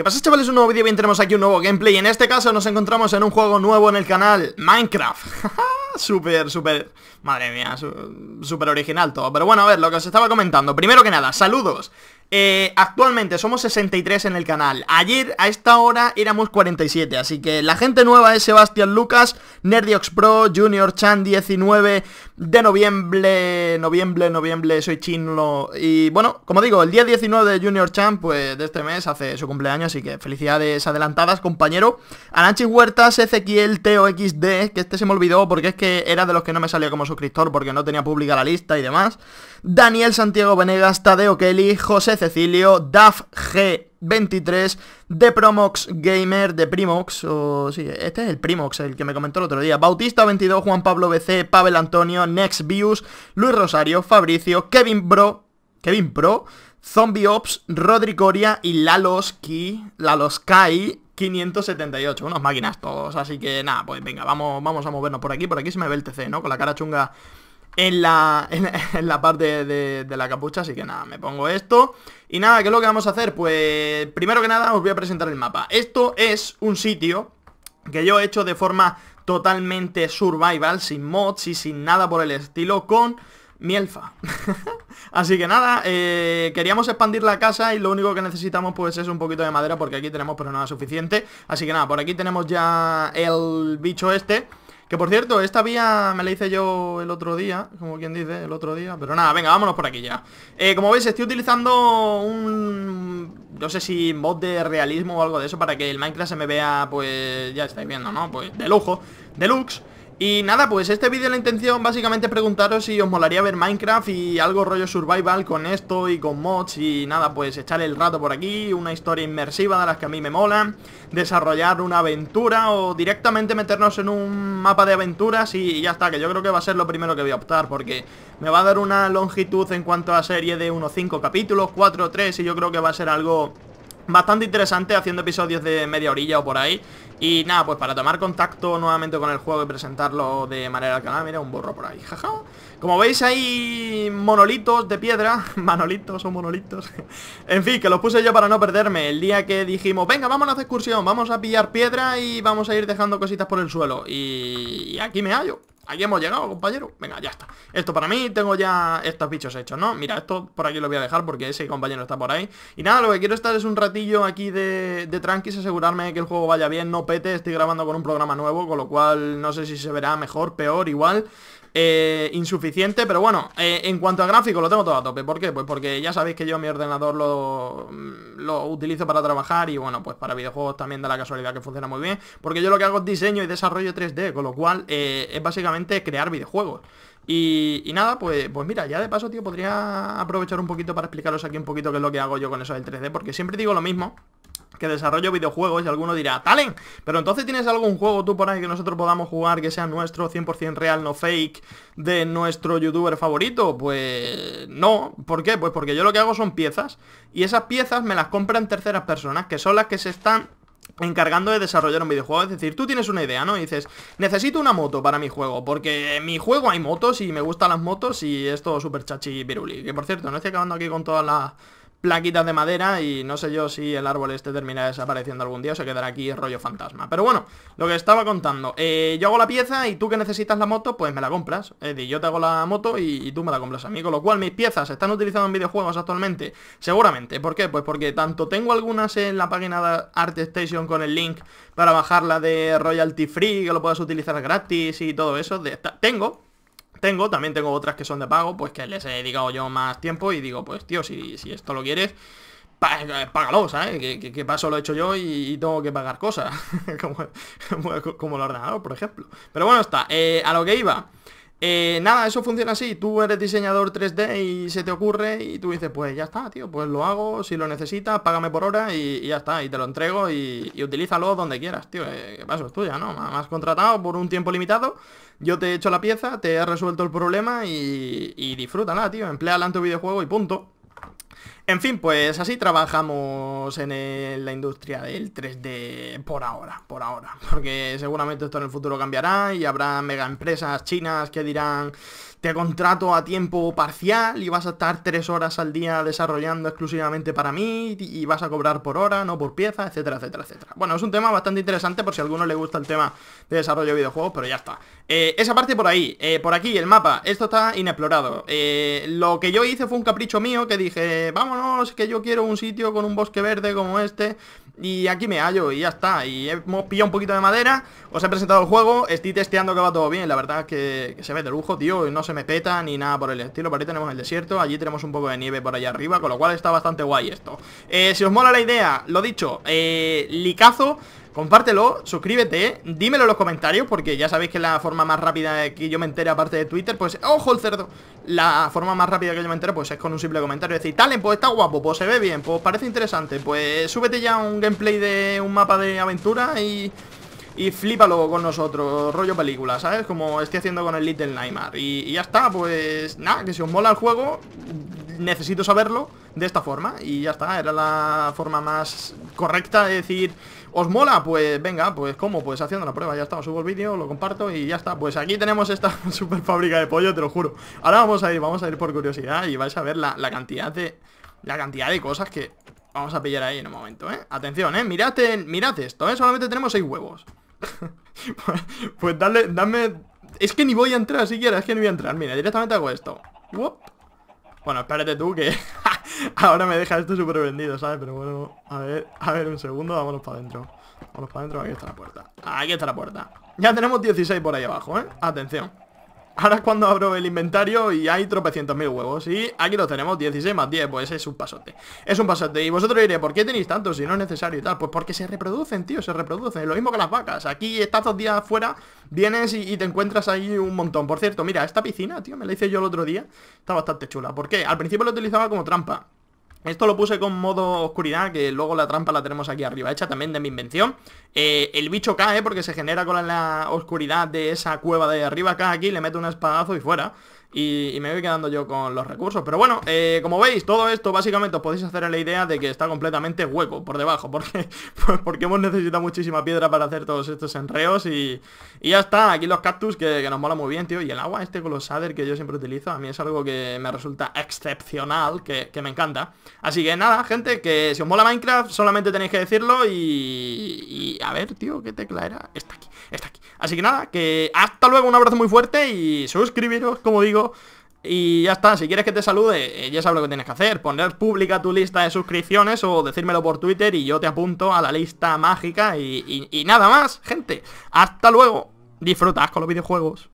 ¿Qué pasa chavales? Un nuevo vídeo, bien tenemos aquí un nuevo gameplay Y En este caso nos encontramos en un juego nuevo en el canal Minecraft Super, super, madre mía, Super original todo Pero bueno, a ver, lo que os estaba comentando Primero que nada, saludos eh, actualmente somos 63 en el canal. Ayer a esta hora éramos 47. Así que la gente nueva es Sebastián Lucas, Nerdiox Pro, Junior Chan 19 de noviembre. Noviembre, noviembre, soy chinlo Y bueno, como digo, el día 19 de Junior Chan, pues de este mes hace su cumpleaños. Así que felicidades adelantadas, compañero. Aranchi Huertas, Ezequiel, TOXD, que este se me olvidó porque es que era de los que no me salió como suscriptor porque no tenía pública la lista y demás. Daniel Santiago Venegas, Tadeo Kelly, José Cecilio, DAF G23, de Promox Gamer, de Primox, o sí, este es el Primox, el que me comentó el otro día, Bautista 22, Juan Pablo BC, Pavel Antonio, Next Luis Rosario, Fabricio, Kevin Bro, Kevin Pro, Zombie Ops, Rodri Coria y Laloski, Laloskai 578, unos máquinas todos, así que nada, pues venga, vamos, vamos a movernos por aquí, por aquí se me ve el TC, ¿no? Con la cara chunga en la, parte de, la capucha, así que nada, me pongo esto. Y nada, ¿qué es lo que vamos a hacer? Pues primero que nada os voy a presentar el mapa. Esto es un sitio que yo he hecho de forma totalmente survival, sin mods y sin nada por el estilo, con mi elfa. Así que nada, eh, queríamos expandir la casa y lo único que necesitamos pues es un poquito de madera porque aquí tenemos pero nada suficiente. Así que nada, por aquí tenemos ya el bicho este. Que por cierto, esta vía me la hice yo el otro día, como quien dice, el otro día. Pero nada, venga, vámonos por aquí ya. Eh, como veis, estoy utilizando un... No sé si mod de realismo o algo de eso para que el Minecraft se me vea, pues... Ya estáis viendo, ¿no? Pues de lujo, deluxe. Y nada, pues este vídeo la intención básicamente es preguntaros si os molaría ver Minecraft y algo rollo survival con esto y con mods y nada, pues echar el rato por aquí, una historia inmersiva de las que a mí me molan, desarrollar una aventura o directamente meternos en un mapa de aventuras y ya está, que yo creo que va a ser lo primero que voy a optar porque me va a dar una longitud en cuanto a serie de unos 5 capítulos, 4 o 3 y yo creo que va a ser algo bastante interesante haciendo episodios de media orilla o por ahí. Y nada, pues para tomar contacto nuevamente con el juego y presentarlo de manera al ah, canal, mira, un burro por ahí, jaja. Como veis hay monolitos de piedra, manolitos o monolitos. en fin, que los puse yo para no perderme. El día que dijimos, venga, a hacer excursión, vamos a pillar piedra y vamos a ir dejando cositas por el suelo. y aquí me hallo. Aquí hemos llegado, compañero. Venga, ya está. Esto para mí, tengo ya estos bichos hechos, ¿no? Mira, esto por aquí lo voy a dejar porque ese compañero está por ahí. Y nada, lo que quiero estar es un ratillo aquí de, de tranquis, asegurarme que el juego vaya bien, no pete. Estoy grabando con un programa nuevo, con lo cual no sé si se verá mejor, peor, igual. Eh, insuficiente, pero bueno, eh, en cuanto a gráfico lo tengo todo a tope. ¿Por qué? Pues porque ya sabéis que yo mi ordenador lo, mm, lo utilizo para trabajar y bueno, pues para videojuegos también da la casualidad que funciona muy bien. Porque yo lo que hago es diseño y desarrollo 3D, con lo cual eh, es básicamente crear videojuegos. Y, nada, pues, pues mira, ya de paso, tío, podría aprovechar un poquito para explicaros aquí un poquito qué es lo que hago yo con eso del 3D, porque siempre digo lo mismo, que desarrollo videojuegos y alguno dirá, ¡Talen! Pero entonces tienes algún juego tú por ahí que nosotros podamos jugar que sea nuestro, 100% real, no fake, de nuestro youtuber favorito. Pues no, ¿por qué? Pues porque yo lo que hago son piezas y esas piezas me las compran terceras personas, que son las que se están encargando de desarrollar un videojuego. Es decir, tú tienes una idea, ¿no? Y dices, necesito una moto para mi juego, porque en mi juego hay motos y me gustan las motos y es todo súper chachi y viruli. Que por cierto, no estoy acabando aquí con todas las plaquitas de madera y no sé yo si el árbol este termina desapareciendo algún día o se quedará aquí rollo fantasma. Pero bueno, lo que estaba contando, eh, yo hago la pieza y tú que necesitas la moto, pues me la compras. Es yo te hago la moto y, tú me la compras a mí. Con lo cual mis piezas están utilizando en videojuegos actualmente, seguramente. ¿Por qué? Pues porque tanto tengo algunas en la página de ArtStation con el link para bajarla de royalty free, que lo puedas utilizar gratis y todo eso. tengo, tengo, también tengo otras que son de pago, pues que les he dedicado yo más tiempo y digo, pues tío, si, si esto lo quieres, eh, págalo, ¿sabes? Que, paso lo he hecho yo y, tengo que pagar cosas, como, como, el ordenador, por ejemplo. Pero bueno, está, eh, a lo que iba. Eh, nada, eso funciona así. Tú eres diseñador 3D y se te ocurre y tú dices, pues ya está, tío, pues lo hago, si lo necesitas, págame por hora y, ya está, y te lo entrego y, y utilízalo donde quieras, tío. Eh, qué es tuya, ¿no? Me has contratado por un tiempo limitado, yo te he hecho la pieza, te he resuelto el problema y, y disfrútala, tío. emplea en tu videojuego y punto. En fin, pues así trabajamos en la industria del 3D por ahora, por ahora. Porque seguramente esto en el futuro cambiará y habrá mega empresas chinas que dirán te contrato a tiempo parcial y vas a estar tres horas al día desarrollando exclusivamente para mí y vas a cobrar por hora, no por pieza, etcétera, etcétera, etcétera. Bueno, es un tema bastante interesante por si a alguno le gusta el tema de desarrollo de videojuegos, pero ya está. Eh, esa parte por ahí, eh, por aquí, el mapa, esto está inexplorado. Eh, lo que yo hice fue un capricho mío que dije, vámonos no, es que yo quiero un sitio con un bosque verde como este, y aquí me hallo y ya está Y hemos pillado un poquito de madera Os he presentado el juego, estoy testeando que va todo bien La verdad es que, se ve de lujo, tío y No se me peta ni nada por el estilo Por ahí tenemos el desierto, allí tenemos un poco de nieve por allá arriba Con lo cual está bastante guay esto eh, Si os mola la idea, lo dicho eh, Licazo, compártelo, suscríbete, dímelo en los comentarios, porque ya sabéis que la forma más rápida que yo me entere, aparte de Twitter, pues, ojo el cerdo, la forma más rápida que yo me entero, pues es con un simple comentario, decir, Talen, pues está guapo, pues se ve bien, pues parece interesante, pues súbete ya un Play de un mapa de aventura y, y flipalo con nosotros, rollo película, ¿sabes? Como estoy haciendo con el Little Nightmare. Y, ya está, pues nada, que si os mola el juego, necesito saberlo de esta forma. Y ya está, era la forma más correcta de decir, ¿os mola? Pues venga, pues ¿cómo? Pues haciendo la prueba, ya está, os subo el vídeo, lo comparto y ya está. Pues aquí tenemos esta super fábrica de pollo, te lo juro. Ahora vamos a ir, vamos a ir por curiosidad y vais a ver la, la cantidad de... La cantidad de cosas que, Vamos a pillar ahí en un momento, ¿eh? Atención, ¿eh? Mirad, este, mirad esto, ¿eh? Solamente tenemos seis huevos. Pues, pues, dale, dame... Es que ni voy a entrar siquiera, es que ni voy a entrar. Mira, directamente hago esto. Bueno, espérate tú que... Ahora me deja esto súper vendido, ¿sabes? Pero bueno, a ver, a ver, un segundo, vámonos para adentro. Vámonos para adentro, aquí está la puerta. Aquí está la puerta. Ya tenemos 16 por ahí abajo, ¿eh? Atención. Ahora es cuando abro el inventario y hay tropecientos mil huevos Y aquí los tenemos, 16 más 10 Pues es un pasote, es un pasote Y vosotros diréis, ¿por qué tenéis tantos si no es necesario y tal? Pues porque se reproducen, tío, se reproducen Lo mismo que las vacas, aquí estás dos días afuera Vienes y, y te encuentras ahí un montón Por cierto, mira, esta piscina, tío, me la hice yo el otro día Está bastante chula, ¿por qué? Al principio la utilizaba como trampa esto lo puse con modo oscuridad, que luego la trampa la tenemos aquí arriba, hecha también de mi invención. Eh, el bicho cae porque se genera con la oscuridad de esa cueva de arriba, cae aquí, le mete un espadazo y fuera y, me voy quedando yo con los recursos Pero bueno, eh, como veis, todo esto básicamente os podéis hacer la idea de que está completamente hueco por debajo Porque, porque hemos necesitado muchísima piedra para hacer todos estos enreos y, ya está, aquí los cactus que, nos mola muy bien, tío Y el agua este con los que yo siempre utilizo, a mí es algo que me resulta excepcional, que, me encanta Así que nada, gente, que si os mola Minecraft solamente tenéis que decirlo y, y a ver, tío, ¿qué tecla era? Está aquí, está aquí Así que nada, que hasta luego, un abrazo muy fuerte y suscribiros, como digo y ya está, si quieres que te salude, eh, ya sabes lo que tienes que hacer, poner pública tu lista de suscripciones o decírmelo por Twitter y yo te apunto a la lista mágica y, y nada más, gente. Hasta luego, disfrutas con los videojuegos.